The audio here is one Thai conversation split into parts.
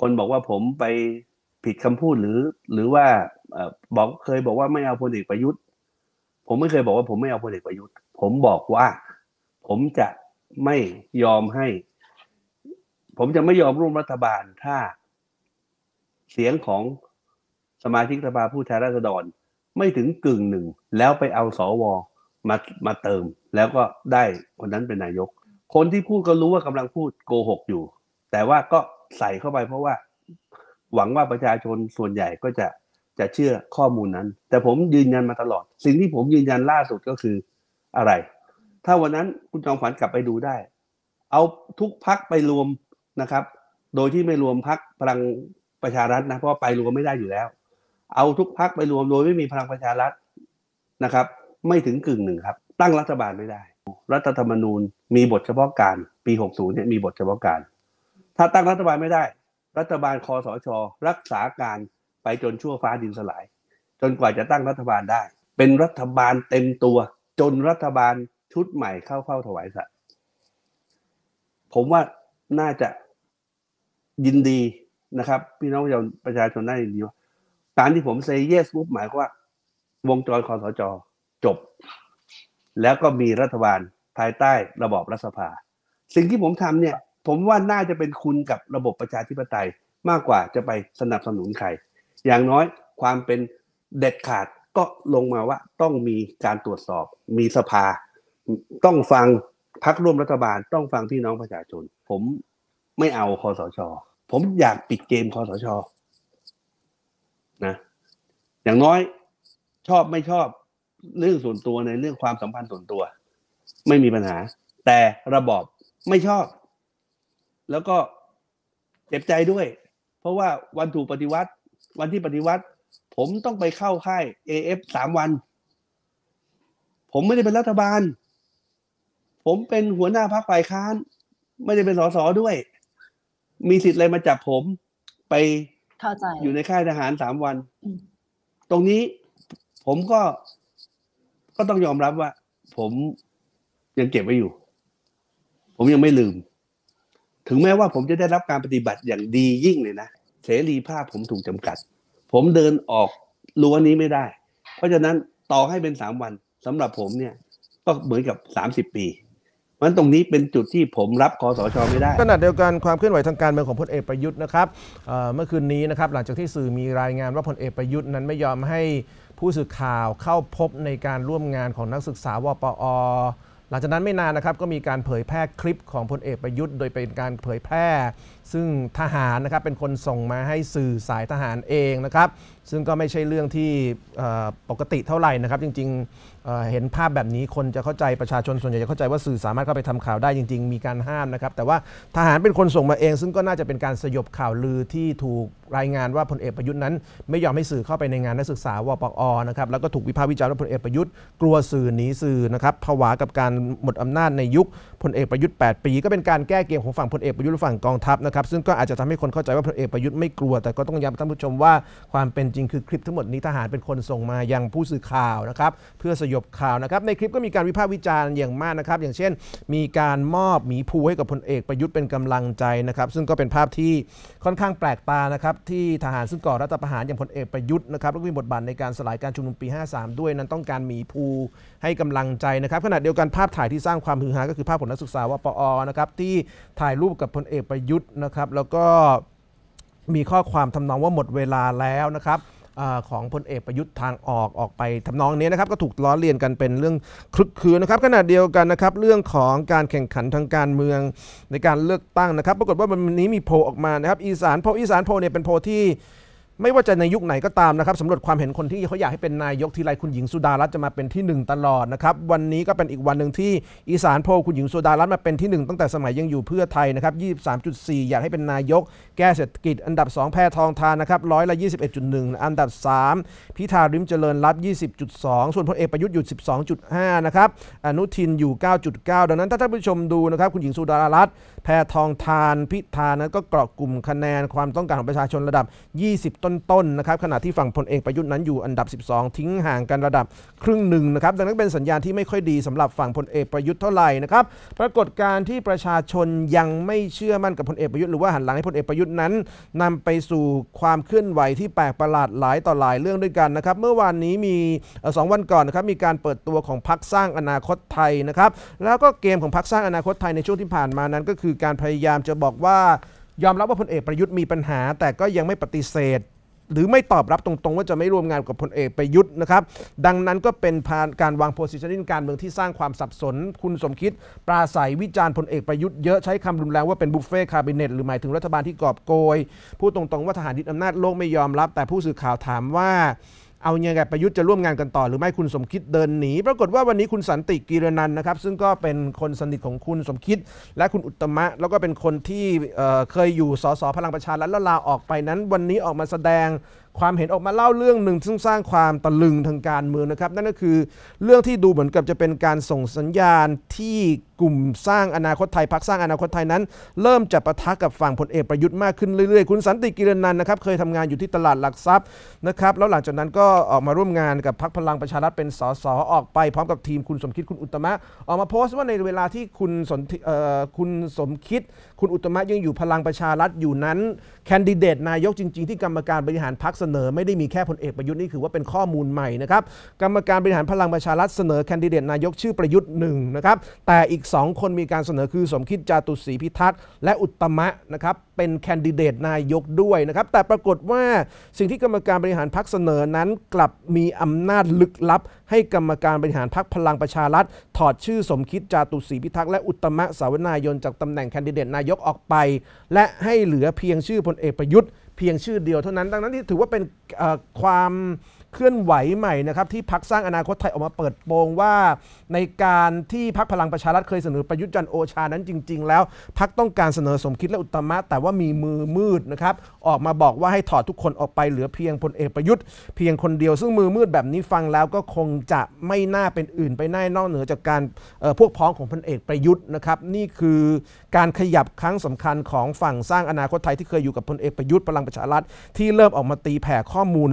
คนบอกว่าผมไปผิดคำพูดหรือ หรือว่าบอกเคยบอกว่าไม่เอาพลเอกประยุทธ์ ผมไม่เคยบอกว่าผมไม่เอาพลเอกประยุทธ์ ผมบอกว่าผมจะไม่ยอมให้ ผมจะไม่ยอมร่วมรัฐบาลถ้าเสียงของสมาชิกสภาผู้แทนราษฎรไม่ถึงกึ่งหนึ่ง แล้วไปเอาสอวอมามาเติม แล้วก็ได้คนนั้นเป็นนายก คนที่พูดก็รู้ว่ากำลังพูดโกหกอยู่ แต่ว่าก็ใส่เข้าไปเพราะว่า หวังว่าประชาชนส่วนใหญ่ก็จะจะเชื่อข้อมูลนั้น แต่ผมยืนยันมาตลอด สิ่งที่ผมยืนยันล่าสุดก็คืออะไร ถ้าวันนั้นคุณจอมขวัญกลับไปดูได้ เอาทุกพักไปรวมนะครับ โดยที่ไม่รวมพักพลังประชารัฐนะเพราะไปรวมไม่ได้อยู่แล้ว เอาทุกพักไปรวมโดยไม่มีพลังประชารัฐนะครับ ไม่ถึงกึ่งหนึ่งครับ ตั้งรัฐบาลไม่ได้ รัฐธรรมนูญมีบทเฉพาะการ ปี 60 เนี่ยมีบทเฉพาะการถ้าตั้งรัฐบาลไม่ได้ รัฐบาลคอสช รักษาการไปจนชั่วฟ้าดินสลาย จนกว่าจะตั้งรัฐบาลได้ เป็นรัฐบาลเต็มตัว จนรัฐบาลชุดใหม่เข้าเฝ้าถวายสัตว์ผมว่าน่าจะยินดีนะครับ พี่น้องประชาชนได้ยินดีว่าการที่ผมเซย์เยสปุ๊บหมายว่า วงจรคอสชจบ แล้วก็มีรัฐบาลภายใต้ระบอบรัฐสภา สิ่งที่ผมทำเนี่ยผมว่าน่าจะเป็นคุณกับระบบประชาธิปไตยมากกว่าจะไปสนับสนุนใคร อย่างน้อยความเป็นเด็ดขาดก็ลงมาว่าต้องมีการตรวจสอบมีสภา ต้องฟังพักร่วมรัฐบาลต้องฟังพี่น้องประชาชน ผมไม่เอาคอสชผมอยากปิดเกมคอสชนะ อย่างน้อยชอบไม่ชอบเรื่องส่วนตัวในเรื่องความสัมพันธ์ส่วนตัว ไม่มีปัญหา แต่ระบอบไม่ชอบแล้วก็เจ็บใจด้วย เพราะว่าวันถูกปฏิวัติ วันที่ปฏิวัติ ผมต้องไปเข้าค่ายเอฟสามวัน ผมไม่ได้เป็นรัฐบาล ผมเป็นหัวหน้าพรรคฝ่ายค้าน ไม่ได้เป็นสสด้วย มีสิทธิ์อะไรมาจับผมไปเข้าใจอยู่ในค่ายทหารสามวัน ตรงนี้ผมก็ ก็ต้องยอมรับว่าผมยังเก็บไว้อยู่ ผมยังไม่ลืมถึงแม้ว่าผมจะได้รับการปฏิบัติอย่างดียิ่งเลยนะ เสรีภาพผมถูกจำกัด ผมเดินออกรั้วนี้ไม่ได้ เพราะฉะนั้นต่อให้เป็นสามวันสำหรับผมเนี่ยก็เหมือนกับสามสิบปีมันตรงนี้เป็นจุดที่ผมรับคอสชอไม่ได้ขณะเดียวกันความเคลื่อนไหวทางการเมืองของพลเอกประยุทธ์นะครับเมื่อคืนนี้นะครับ หลังจากที่สื่อมีรายงานว่าพลเอกประยุทธ์นั้นไม่ยอมให้ผู้สื่อข่าวเข้าพบในการร่วมงานของนักศึกษาวปอหลังจากนั้นไม่นานนะครับก็มีการเผยแพร่คลิปของพลเอกประยุทธ์โดยเป็นการเผยแพร่ซึ่งทหารนะครับเป็นคนส่งมาให้สื่อสายทหารเองนะครับซึ่งก็ไม่ใช่เรื่องที่ปกติเท่าไหร่นะครับจริงๆเห็นภาพแบบนี้คนจะเข้าใจประชาชนส่วนใหญ่จะเข้าใจว่าสื่อสามารถเข้าไปทำข่าวได้จริงๆมีการห้ามนะครับแต่ว่าทหารเป็นคนส่งมาเองซึ่งก็น่าจะเป็นการสยบข่าวลือที่ถูกรายงานว่าพลเอกประยุทธ์นั้นไม่ยอมให้สื่อเข้าไปในงานนักศึกษาวปอนะครับแล้วก็ถูกวิพากษ์วิจารณ์ว่าพลเอกประยุทธ์กลัวสื่อหนีสื่อนะครับผวากับการหมดอำนาจในยุคพลเอกประยุทธ์ 8 ปีก็เป็นการแก้เกมของฝั่งพลเอกประยุทธ์ฝั่งกองทัพนะครับับซึ่งก็อาจจะทำให้คนเข้าใจว่าพลเอกประยุทธ์ไม่กลัวแต่ก็ต้องย้ำท่านผู้ชมว่าความเป็นจริงคือคลิปทั้งหมดนี้ทหารเป็นคนส่งมายังผู้สื่อข่าวนะครับเพื่อสยบข่าวนะครับ ในคลิปก็มีการวิพากษ์วิจารณ์อย่างมากนะครับ อย่างเช่น มีการมอบหมีภูให้กับพลเอกประยุทธ์เป็นกำลังใจนะครับ ซึ่งก็เป็นภาพที่ค่อนข้างแปลกตานะครับที่ทหารซึ่งก่อรัฐประหารอย่างพลเอกประยุทธ์นะครับแล้วก็มีบทบาทในการสลายการชุมนุมปี 53 ด้วยนั้นต้องการหมีภูให้กำลังใจนะครับ ขณะเดียวกันภาพถ่ายที่สร้างความฮือฮาก็คือภาพผลนักศึกษาวปอนะครับที่ถ่ายรูปกับพลเอกประยุทธ์นะครับแล้วก็มีข้อความทำนองว่าหมดเวลาแล้วนะครับของพลเอกประยุทธ์ทางออก ออกไปทำนองนี้นะครับก็ถูกล้อเลียนกันเป็นเรื่องคลึกคืนนะครับขณะเดียวกันนะครับเรื่องของการแข่งขันทางการเมืองในการเลือกตั้งนะครับ ปรากฏว่าวันนี้มีโพออกมานะครับอีสานโพอีสานโพเนี่ยเป็นโพที่ไม่ว่าจะในยุคไหนก็ตามนะครับสำรวจความเห็นคนที่เขาอยากให้เป็นนายกทีไรคุณหญิงสุดารัตน์จะมาเป็นที่ 1 ตลอดนะครับวันนี้ก็เป็นอีกวันหนึ่งที่อีสานโพคุณหญิงสุดารัตน์มาเป็นที่ 1 ตั้งแต่สมัยยังอยู่เพื่อไทยนะครับ23.4 อยากให้เป็นนายกแก้เศรษฐกิจ อันดับ 2 แพทองทานนะครับร้อยละ21.1 อันดับ 3 พิธาริมเจริญรัตน์20.2 ส่วนพลเอกประยุทธ์อยู่12.5นะครับอนุทินอยู่ 9.9 ดังนั้น ถ้าท่านผู้ชมดูนะครับคุณหญิงสุดารัตน์แพทองทาน พิธานั้นก็เกาะกลุ่มคะแนนความต้องการของประชาชนระดับ 20ต้นต้นๆนะครับขณะที่ฝั่งพลเอกประยุทธ์นั้นอยู่อันดับ 12 ทิ้งห่างกันระดับครึ่งหนึ่งนะครับดังนั้นเป็นสัญญาณที่ไม่ค่อยดีสำหรับฝั่งพลเอกประยุทธ์เท่าไหร่นะครับปรากฏการที่ประชาชนยังไม่เชื่อมั่นกับพลเอกประยุทธ์หรือว่าหันหลังให้พลเอกประยุทธ์นั้น นำไปสู่ความเคลื่อนไหวที่แปลกประหลาดหลายต่อหลายเรื่องด้วยกันนะครับเมื่อวานนี้มีสองวันก่อนนะครับมีการเปิดตัวของพักสร้างอนาคตไทยนะครับแล้วก็เกมของพักสร้างอนาคตไทยในช่วงที่ผ่านมานั้น ก็คือการพยายามจะบอกว่ายอมรับว่าพลเอกประยุทธ์มีปัญหาแต่ก็ยังไม่ปฏิเสธหรือไม่ตอบรับตรงๆว่าจะไม่ร่วมงานกับพลเอกประยุทธ์นะครับ ดังนั้นก็เป็นการวางโพสิชันในการเมืองที่สร้างความสับสนคุณสมคิดปราศัยวิจารณ์พลเอกประยุทธ์เยอะ ใช้คำรุนแรงว่าเป็นบุฟเฟ่คาบิเนตหรือหมายถึงรัฐบาลที่กอบโกย พูดตรงๆ ว่าทหารยึดอำนาจโลกไม่ยอมรับ แต่ผู้สื่อข่าวถามว่าเอายังไงประยุทธ์จะร่วมงานกันต่อ หรือไม่คุณสมคิดเดินหนีปรากฏว่าวันนี้คุณสันติกีรนันนะครับ ซึ่งก็เป็นคนสนิทของคุณสมคิด และคุณอุตมะ แล้วก็เป็นคนที่เคยอยู่สส พลังประชารัฐแล้วลาออกไปนั้นวันนี้ออกมาแสดงความเห็นออกมาเล่าเรื่องหนึ่งซึ่งสร้างความตะลึงทางการเมืองนะครับนั่นก็คือเรื่องที่ดูเหมือนกับจะเป็นการส่งสัญญาณที่กลุ่มสร้างอนาคตไทยพักสร้างอนาคตไทยนั้น เริ่มจะประทะกับฝั่งพลเอกประยุทธ์มากขึ้นเรื่อยๆคุณสันติกิรนันนะครับเคยทำงานอยู่ที่ตลาดหลักทรัพย์นะครับแล้วหลังจากนั้นก็ออกมาร่วมงานกับพักพลังประชารัฐเป็นสสออกไปพร้อมกับทีมคุณสมคิดคุณอุตมะออกมาโพสต์ว่าในเวลาที่คุณสนคุณสมคิดคุณอุตมะยังอยู่พลังประชารัฐอยู่นั้นแคนดิเดตนายกจริงๆที่กรรมการบริหารพักเสนอไม่ได้มีแค่พลเอกประยุทธ์นี่คือว่าเป็นข้อมูลใหม่นะครับกรรมการบริหารพลังประชารัฐเสนอแคนดิเดตนายกชื่อประยุทธ์หนึ่งนะครับแต่อีก2คนมีการเสนอคือสมคิดจาตุศรีพิทักษ์และอุตมะนะครับเป็นแคนดิเดตนายกด้วยนะครับแต่ปรากฏว่าสิ่งที่กรรมการบริหารพักเสนอนั้นกลับมีอำนาจลึกลับ ให้กรรมการบริหารพักพลังประชารัฐ ถอดชื่อสมคิดจาตุศรีพิทักษ์และอุตมะสาวนายน จากตำแหน่งแคนดิเดตนายกออกไปและให้เหลือเพียงชื่อพลเอกประยุทธ์พียงชื่อเดียวเท่านั้น ดังนั้นที่ถือว่าเป็นความเคลื่อนไหวใหม่นะครับ ที่พักสร้างอนาคตไทยออกมาเปิดโปงว่าในการที่พักพลังประชารัฐเคยเสนอประยุทธ์จันโอชานั้นจริงๆ แล้วพักต้องการเสนอสมคิดและอุตมะแต่ว่ามีมือมืดนะครับออกมาบอกว่าให้ถอดทุกคนออกไปเหลือเพียงพลเอกประยุทธ์ เพียงคนเดียวซึ่งมือมืดแบบนี้ฟังแล้วก็คงจะไม่น่าเป็นอื่นไปแน่นอกเหนือจากการพวกพ้องของพลเอกประยุทธ์นะครับนี่คือการขยับครั้งสำคัญของฝั่งสร้างอนาคตไทยที่เคยอยู่กับพลเอกประยุทธ์พลังประชารัฐที่เริ่มออกมาตีแผ่ข้อมูล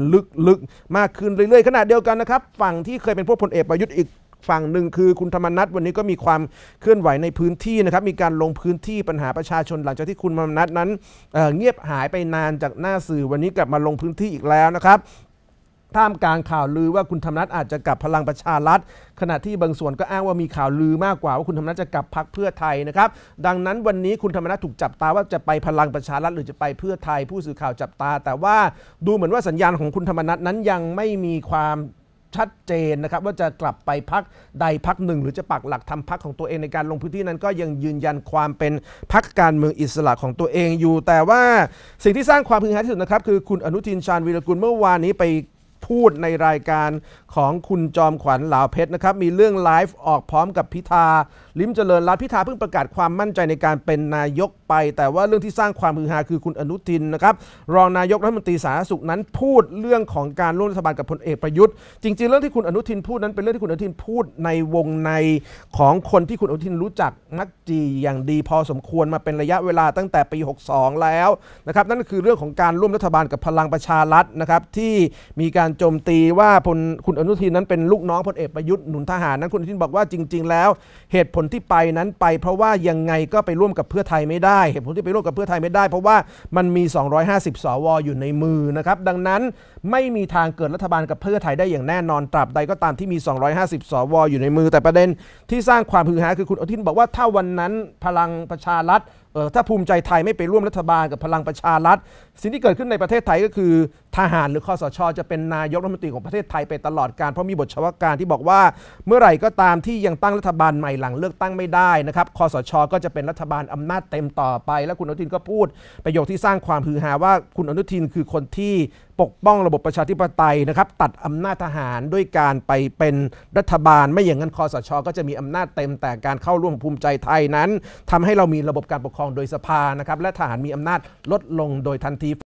ลึกๆมากขึ้นเรื่อยๆ ขนาดเดียวกันนะครับฝั่งที่เคยเป็นพวกพลเอกประยุทธ์อีกฝั่งหนึ่งคือคุณธรรมนัทวันนี้ก็มีความเคลื่อนไหวในพื้นที่นะครับมีการลงพื้นที่ปัญหาประชาชนหลังจากที่คุณธรรมนัทนั้นเเงียบหายไปนานจากหน้าสื่อวันนี้กลับมาลงพื้นที่อีกแล้วนะครับ ท่ามกลางข่าวลือว่าคุณธรรมนัทอาจจะกลับพลังประชารัฐ ขณะที่บางส่วนก็อ้างว่ามีข่าวลือมากกว่าว่าคุณธรรมนัทจะกลับพักเพื่อไทยนะครับ ดังนั้นวันนี้คุณธรรมนัทถูกจับตาว่าจะไปพลังประชารัฐหรือจะไปเพื่อไทยผู้สื่อข่าวจับตา แต่ว่าดูเหมือนว่าสัญญาณของคุณธรรมนัทนั้นยังไม่มีความชัดเจนนะครับว่าจะกลับไปพักใดพักหนึ่งหรือจะปักหลักทำพักของตัวเองในการลงพื้นที่นั้นก็ยังยืนยันความเป็นพักการเมืองอิสระของตัวเองอยู่แต่ว่าสิ่งที่สร้างความพึงพอใจที่สุดนะครับคือคุณอนุทินชาญวีรกุลเมื่อวานนี้ไปพูดในรายการของคุณจอมขวัญเหลาเพชรนะครับมีเรื่องไลฟ์ออกพร้อมกับพิธาลิ้มเจริญรัตพิธาเพิ่งประกาศความมั่นใจในการเป็นนายกไป แต่ว่าเรื่องที่สร้างความฮือฮาคือคุณอนุทินนะครับรองนายกรัฐมนตรีสาธารณสุขนั้นพูดเรื่องของการร่วมรัฐบาลกับพลเอกประยุทธ์จริงๆ เรื่องที่คุณอนุทิน พูดนั้นเป็นเรื่องที่คุณอนุทินพูดในวงในของคนที่คุณอนุทินรู้จักนักจีอย่างดีพอสมควรมาเป็นระยะเวลาตั้งแต่ปี62 แล้วนะครับนั่นคือเรื่องของการร่วมรัฐบาลกับพลังประชารัฐนะครับที่มีการการโจมตีว่าพลคุณอนุทินนั้นเป็นลูกน้องพลเอกประยุทธ์หนุนทหารนั้นคุณอนุทินบอกว่าจริงๆ แล้ว เหตุผลที่ไปนั้นไป เพราะว่ายังไงก็ไปร่วมกับเพื่อไทยไม่ได้เหตุผลที่ไปร่วมกับเพื่อไทยไม่ได้เพราะว่ามันมี250สวอยู่ในมือนะครับดังนั้นไม่มีทางเกิดรัฐบาลกับเพื่อไทยได้อย่างแน่นอนตราบใด ก็ตามที่มี 250สวอยู่ในมือ แต่ประเด็นที่สร้างความฮือฮาคือคุณอนุทินบอกว่าถ้าวันนั้นพลังประชารัฐถ้าภูมิใจไทยไม่ไปร่วมรัฐบาลกับพลังประชารัฐ สิ่งที่เกิดขึ้นในประเทศไทยก็คือทหาร หรือคอสช จะเป็นนายกรัฐมนตรีของประเทศไทย ไปตลอดการเพราะมีบทเฉพาะการที่บอกว่า เมื่อไหร่ก็ตามที่ยังตั้งรัฐบาลใหม่หลังเลือกตั้งไม่ได้นะครับคอสชก็จะเป็นรัฐบาลอำนาจเต็มต่อไป และคุณอนุทินก็พูด ประโยคที่สร้างความฮือฮาว่าคุณอนุทินคือคนที่ปกป้องระบบประชาธิปไตยนะครับตัดอำนาจทหารด้วยการไปเป็นรัฐบาล ไม่อย่างนั้นคอสชก็จะมีอำนาจเต็ม แต่การเข้าร่วมภูมิใจไทยนั้นทำให้เรามีระบบการปกครององโดยสภานะครับ และทหารมีอำนาจลดลงโดยทันที